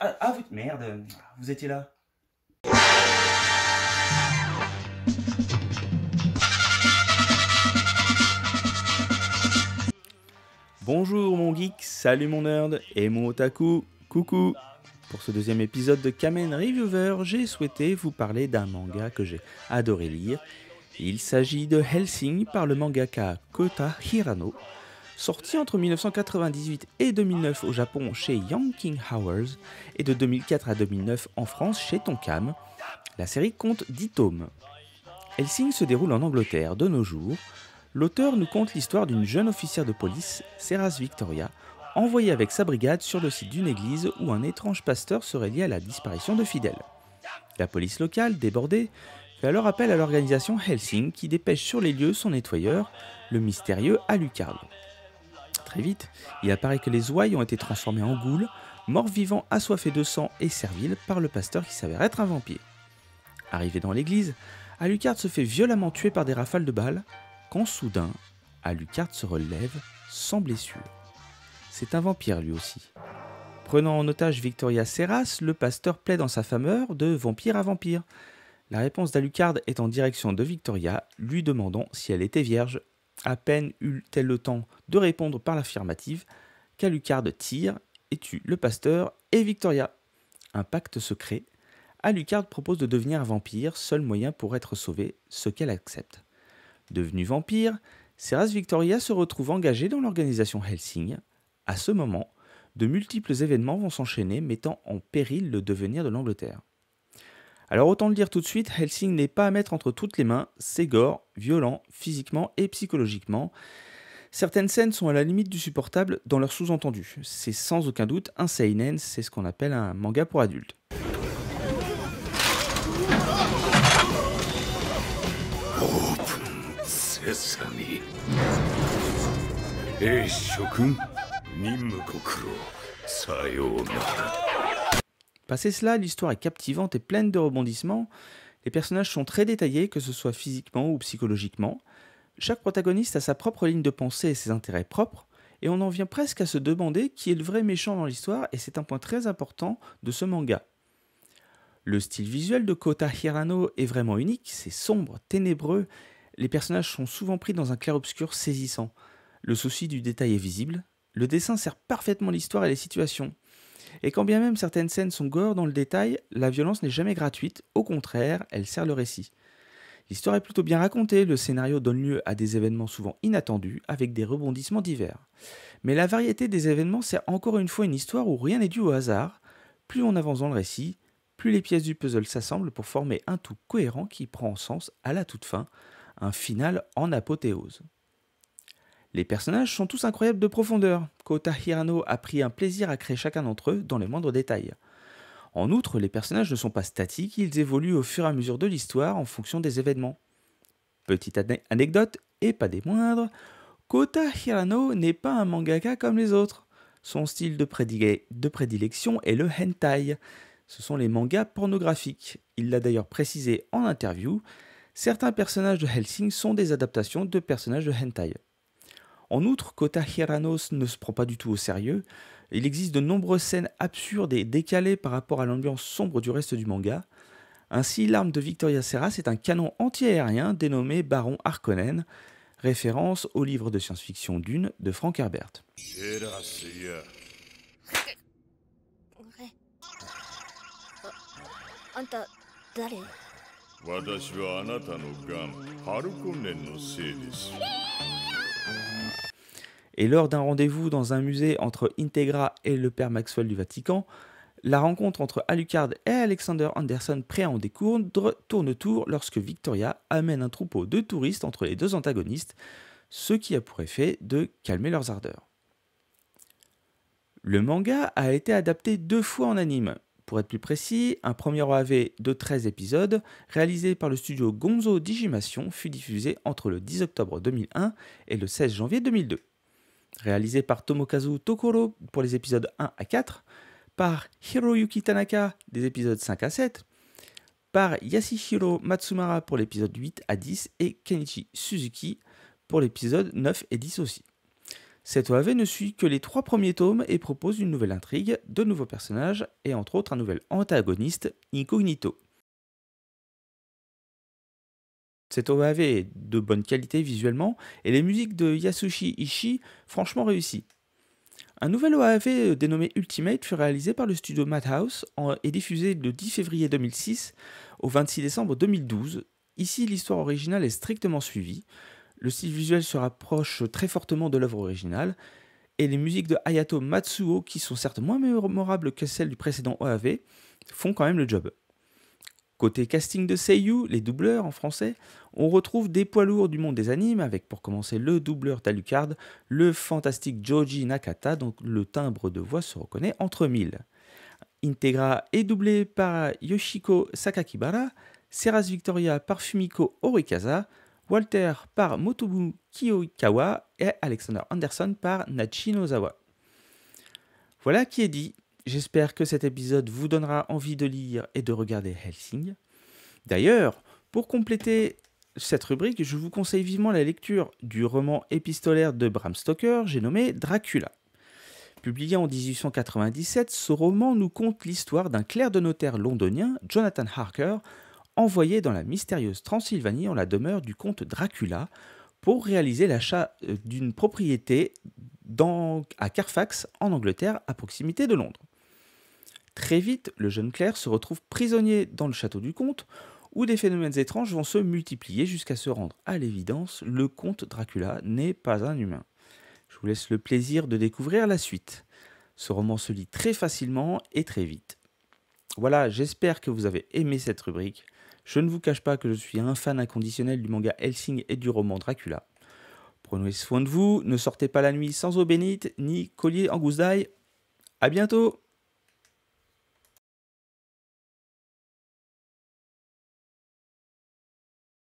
Ah, putain ah, Merde, vous étiez là. Bonjour mon geek, salut mon nerd et mon otaku, coucou Pour ce deuxième épisode de Kamen Reviewer, j'ai souhaité vous parler d'un manga que j'ai adoré lire. Il s'agit de Helsing par le mangaka Kota Hirano, sorti entre 1998 et 2009 au Japon chez Young King Hours et de 2004 à 2009 en France chez Tonkam, la série compte 10 tomes. Helsing se déroule en Angleterre de nos jours. L'auteur nous conte l'histoire d'une jeune officière de police, Seras Victoria, envoyée avec sa brigade sur le site d'une église où un étrange pasteur serait lié à la disparition de fidèles. La police locale, débordée, fait alors appel à l'organisation Helsing qui dépêche sur les lieux son nettoyeur, le mystérieux Alucard très vite, il apparaît que les ouailles ont été transformées en goules, morts-vivants assoiffés de sang et serviles par le pasteur qui s'avère être un vampire. Arrivé dans l'église, Alucard se fait violemment tuer par des rafales de balles, quand soudain, Alucard se relève sans blessure. C'est un vampire lui aussi. Prenant en otage Victoria Serras, le pasteur plaide en sa fameur de vampire à vampire. La réponse d'Alucard est en direction de Victoria, lui demandant si elle était vierge à peine eut-elle le temps de répondre par l'affirmative qu'Alucard tire et tue le pasteur et Victoria. Un pacte secret. Alucard propose de devenir un vampire, seul moyen pour être sauvé, ce qu'elle accepte. Devenue vampire, Seras Victoria se retrouve engagée dans l'organisation Helsing. À ce moment, de multiples événements vont s'enchaîner, mettant en péril le devenir de l'Angleterre. Alors autant le dire tout de suite, Helsing n'est pas à mettre entre toutes les mains, c'est gore, violent, physiquement et psychologiquement. Certaines scènes sont à la limite du supportable dans leur sous-entendu. C'est sans aucun doute un seinen, c'est ce qu'on appelle un manga pour adultes. Passé cela, l'histoire est captivante et pleine de rebondissements. Les personnages sont très détaillés, que ce soit physiquement ou psychologiquement. Chaque protagoniste a sa propre ligne de pensée et ses intérêts propres, et on en vient presque à se demander qui est le vrai méchant dans l'histoire, et c'est un point très important de ce manga. Le style visuel de Kota Hirano est vraiment unique, c'est sombre, ténébreux, les personnages sont souvent pris dans un clair-obscur saisissant. Le souci du détail est visible, le dessin sert parfaitement l'histoire et les situations. Et quand bien même certaines scènes sont gore dans le détail, la violence n'est jamais gratuite, au contraire, elle sert le récit. L'histoire est plutôt bien racontée, le scénario donne lieu à des événements souvent inattendus, avec des rebondissements divers. Mais la variété des événements sert encore une fois une histoire où rien n'est dû au hasard. Plus on avance dans le récit, plus les pièces du puzzle s'assemblent pour former un tout cohérent qui prend sens à la toute fin, un final en apothéose. Les personnages sont tous incroyables de profondeur. Kota Hirano a pris un plaisir à créer chacun d'entre eux dans les moindres détails. En outre, les personnages ne sont pas statiques, ils évoluent au fur et à mesure de l'histoire en fonction des événements. Petite anecdote, et pas des moindres, Kota Hirano n'est pas un mangaka comme les autres. Son style de, de prédilection est le hentai. Ce sont les mangas pornographiques. Il l'a d'ailleurs précisé en interview, certains personnages de Helsing sont des adaptations de personnages de hentai. En outre, Kota Hiranos ne se prend pas du tout au sérieux. Il existe de nombreuses scènes absurdes et décalées par rapport à l'ambiance sombre du reste du manga. Ainsi, l'arme de Victoria Serras est un canon anti-aérien dénommé Baron Harkonnen, référence au livre de science-fiction Dune de Frank Herbert. Et lors d'un rendez-vous dans un musée entre Integra et le père Maxwell du Vatican, la rencontre entre Alucard et Alexander Anderson prêt à en découdre tourne tour lorsque Victoria amène un troupeau de touristes entre les deux antagonistes, ce qui a pour effet de calmer leurs ardeurs. Le manga a été adapté deux fois en anime. Pour être plus précis, un premier OAV de 13 épisodes, réalisé par le studio Gonzo Digimation, fut diffusé entre le 10 octobre 2001 et le 16 janvier 2002 réalisé par Tomokazu Tokoro pour les épisodes 1 à 4, par Hiroyuki Tanaka des épisodes 5 à 7, par Yasuhiro Matsumara pour l'épisode 8 à 10 et Kenichi Suzuki pour l'épisode 9 et 10 aussi. Cette OAV ne suit que les trois premiers tomes et propose une nouvelle intrigue, de nouveaux personnages et entre autres un nouvel antagoniste, Incognito. Cet OAV est de bonne qualité visuellement et les musiques de Yasushi Ishii franchement réussies. Un nouvel OAV euh, dénommé Ultimate fut réalisé par le studio Madhouse et diffusé le 10 février 2006 au 26 décembre 2012. Ici, l'histoire originale est strictement suivie. Le style visuel se rapproche très fortement de l'œuvre originale et les musiques de Hayato Matsuo, qui sont certes moins mémorables que celles du précédent OAV, font quand même le job. Côté casting de Seiyu, les doubleurs en français, on retrouve des poids lourds du monde des animes avec pour commencer le doubleur d'Alucard, le fantastique Joji Nakata dont le timbre de voix se reconnaît entre mille. Integra est doublé par Yoshiko Sakakibara, Seras Victoria par Fumiko Horikaza, Walter par Motobu Kiyokawa et Alexander Anderson par Nachi Nozawa. Voilà qui est dit. J'espère que cet épisode vous donnera envie de lire et de regarder Helsing. D'ailleurs, pour compléter cette rubrique, je vous conseille vivement la lecture du roman épistolaire de Bram Stoker, j'ai nommé Dracula. Publié en 1897, ce roman nous conte l'histoire d'un clerc de notaire londonien, Jonathan Harker, envoyé dans la mystérieuse Transylvanie en la demeure du comte Dracula pour réaliser l'achat euh, d'une propriété à Carfax, en Angleterre, à proximité de Londres. Très vite, le jeune clerc se retrouve prisonnier dans le château du comte, où des phénomènes étranges vont se multiplier jusqu'à se rendre à l'évidence le comte Dracula n'est pas un humain. Je vous laisse le plaisir de découvrir la suite. Ce roman se lit très facilement et très vite. Voilà, j'espère que vous avez aimé cette rubrique. Je ne vous cache pas que je suis un fan inconditionnel du manga Helsing et du roman Dracula. Prenez soin de vous, ne sortez pas la nuit sans eau bénite ni collier en gousse d'ail. A bientôt